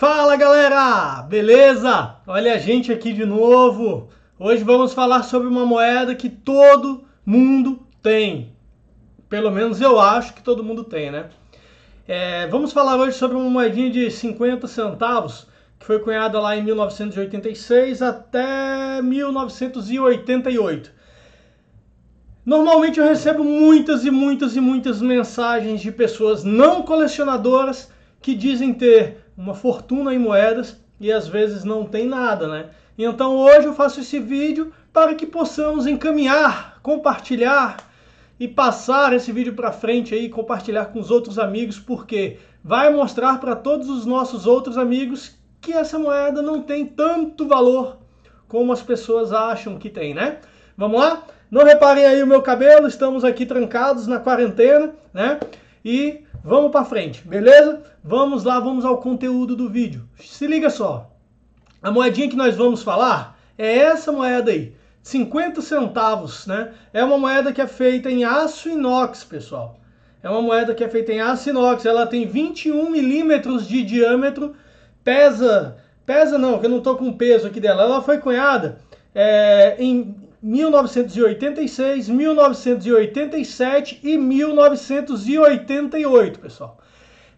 Fala galera, beleza? Olha a gente aqui de novo. Hoje vamos falar sobre uma moeda que todo mundo tem. Pelo menos eu acho que todo mundo tem, né? É, vamos falar hoje sobre uma moedinha de 50 centavos que foi cunhada lá em 1986 até 1988. Normalmente eu recebo muitas e muitas e muitas mensagens de pessoas não colecionadoras que dizem ter uma fortuna em moedas e às vezes não tem nada, né? Então hoje eu faço esse vídeo para que possamos encaminhar, compartilhar e passar esse vídeo para frente aí, compartilhar com os outros amigos, porque vai mostrar para todos os nossos outros amigos que essa moeda não tem tanto valor como as pessoas acham que tem, né? Vamos lá? Não reparem aí o meu cabelo, estamos aqui trancados na quarentena, né? E Vamos para frente, beleza? Vamos lá, vamos ao conteúdo do vídeo. Se liga só. A moedinha que nós vamos falar é essa moeda aí, 50 centavos, né? É uma moeda que é feita em aço inox, pessoal. É uma moeda que é feita em aço inox, ela tem 21 milímetros de diâmetro, pesa, pesa não, que eu não tô com peso aqui dela. Ela foi cunhada é, em 1986, 1987 e 1988, pessoal.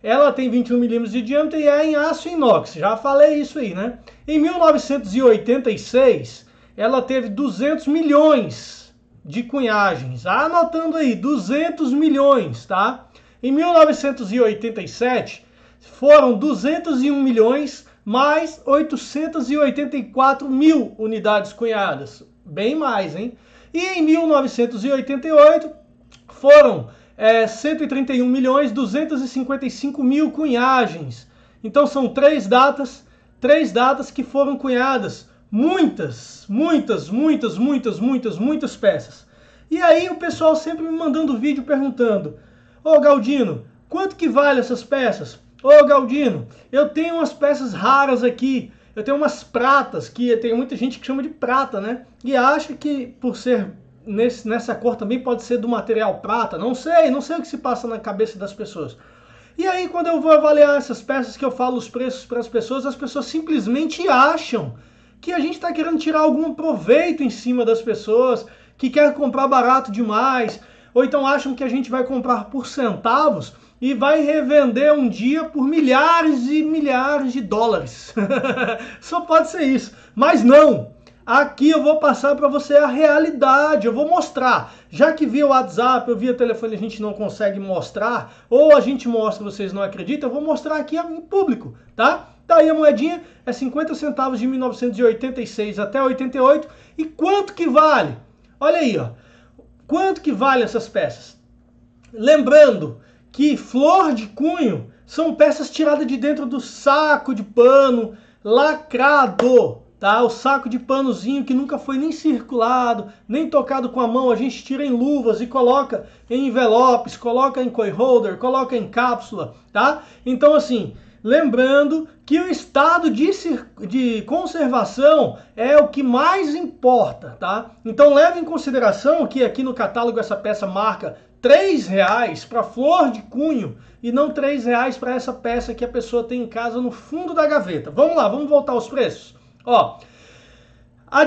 Ela tem 21 milímetros de diâmetro e é em aço inox, já falei isso aí, né? Em 1986, ela teve 200 milhões de cunhagens. Ah, anotando aí, 200 milhões, tá? Em 1987, foram 201 milhões mais 884 mil unidades cunhadas bem mais, hein? E em 1988 foram é, 131 milhões 255 mil cunhagens. Então são três datas, três datas que foram cunhadas muitas, muitas, muitas, muitas, muitas, muitas peças. E aí o pessoal sempre me mandando vídeo perguntando: "Ô Galdino, quanto que vale essas peças?" "Ô Galdino, eu tenho umas peças raras aqui. Eu tenho umas pratas que tem muita gente que chama de prata, né? E acha que por ser nesse, nessa cor também pode ser do material prata. Não sei, não sei o que se passa na cabeça das pessoas. E aí, quando eu vou avaliar essas peças que eu falo os preços para as pessoas, as pessoas simplesmente acham que a gente está querendo tirar algum proveito em cima das pessoas, que quer comprar barato demais, ou então acham que a gente vai comprar por centavos e vai revender um dia por milhares e milhares de dólares. Só pode ser isso. Mas não! Aqui eu vou passar para você a realidade, eu vou mostrar. Já que via WhatsApp, eu via telefone, a gente não consegue mostrar, ou a gente mostra, e vocês não acreditam, eu vou mostrar aqui em público, tá? Tá aí a moedinha, é 50 centavos de 1986 até 88. E quanto que vale? Olha aí, ó. Quanto que vale essas peças? Lembrando, que flor de cunho são peças tiradas de dentro do saco de pano lacrado, tá? O saco de panozinho que nunca foi nem circulado, nem tocado com a mão, a gente tira em luvas e coloca em envelopes, coloca em coin holder, coloca em cápsula, tá? Então assim, lembrando que o estado de, de conservação é o que mais importa, tá? Então leve em consideração que aqui no catálogo essa peça marca três reais para flor de cunho e não três reais para essa peça que a pessoa tem em casa no fundo da gaveta. Vamos lá, vamos voltar aos preços. Ó,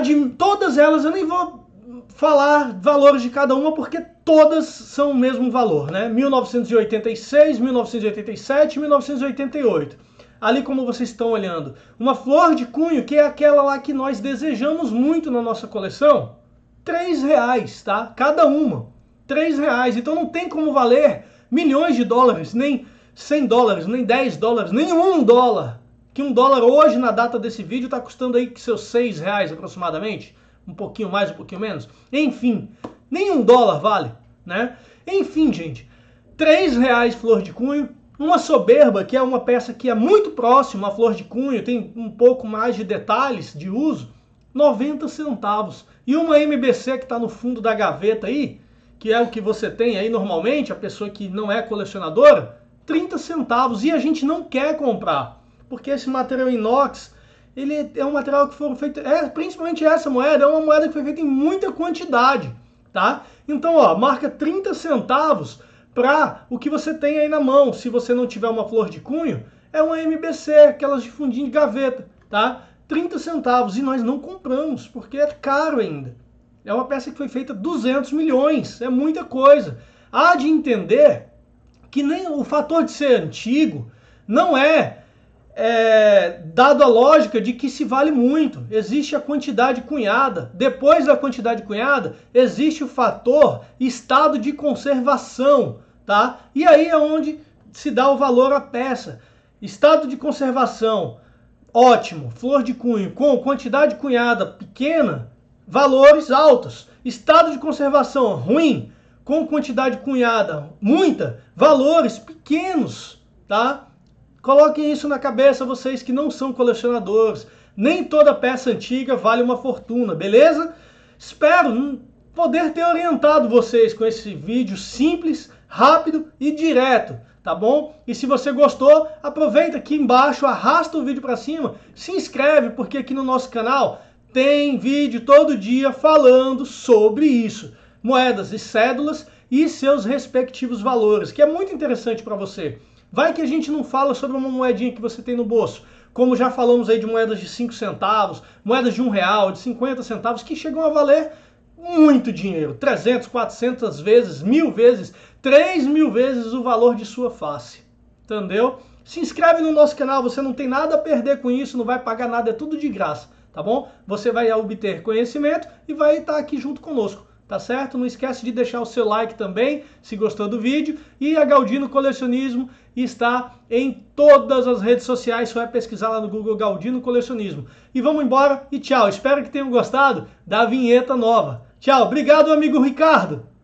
de, todas elas eu nem vou falar valores de cada uma porque todas são o mesmo valor, né? 1986, 1987, 1988. Ali como vocês estão olhando, uma flor de cunho que é aquela lá que nós desejamos muito na nossa coleção, três reais, tá? Cada uma. 3 reais. Então não tem como valer milhões de dólares, nem 100 dólares, nem 10 dólares, nem um dólar. Que um dólar hoje, na data desse vídeo, está custando aí que seus 6 reais aproximadamente. Um pouquinho mais, um pouquinho menos. Enfim, nenhum dólar vale, né? Enfim, gente, 3 reais flor de cunho. Uma soberba, que é uma peça que é muito próxima à flor de cunho, tem um pouco mais de detalhes de uso, 90 centavos. E uma MBC que está no fundo da gaveta aí, que é o que você tem aí normalmente, a pessoa que não é colecionadora, 30 centavos e a gente não quer comprar, porque esse material inox, ele é um material que foi feito, é, principalmente essa moeda, é uma moeda que foi feita em muita quantidade, tá? Então, ó, marca 30 centavos para o que você tem aí na mão. Se você não tiver uma flor de cunho, é uma MBC, aquelas de fundinho de gaveta, tá? 30 centavos e nós não compramos, porque é caro ainda. É uma peça que foi feita 200 milhões, é muita coisa. Há de entender que nem o fator de ser antigo não é, é dado a lógica de que se vale muito. Existe a quantidade cunhada. Depois da quantidade cunhada, existe o fator estado de conservação, tá? E aí é onde se dá o valor à peça. Estado de conservação ótimo, flor de cunho com quantidade cunhada pequena, valores altos. Estado de conservação ruim, com quantidade cunhada muita, valores pequenos, tá? Coloquem isso na cabeça vocês que não são colecionadores. Nem toda peça antiga vale uma fortuna, beleza? Espero poder ter orientado vocês com esse vídeo simples, rápido e direto, tá bom? E se você gostou, aproveita aqui embaixo, arrasta o vídeo para cima, se inscreve porque aqui no nosso canal tem vídeo todo dia falando sobre isso, moedas e cédulas e seus respectivos valores, que é muito interessante para você. Vai que a gente não fala sobre uma moedinha que você tem no bolso, como já falamos aí de moedas de 5 centavos, moedas de 1 um real, de 50 centavos, que chegam a valer muito dinheiro, 300, 400 vezes, mil vezes, 3 mil vezes o valor de sua face, entendeu? Se inscreve no nosso canal, você não tem nada a perder com isso, não vai pagar nada, é tudo de graça tá bom? Você vai obter conhecimento e vai estar tá aqui junto conosco, tá certo? Não esquece de deixar o seu like também, se gostou do vídeo. E a Galdino Colecionismo está em todas as redes sociais, só é pesquisar lá no Google Galdino Colecionismo. E vamos embora e tchau. Espero que tenham gostado da vinheta nova. Tchau, obrigado amigo Ricardo.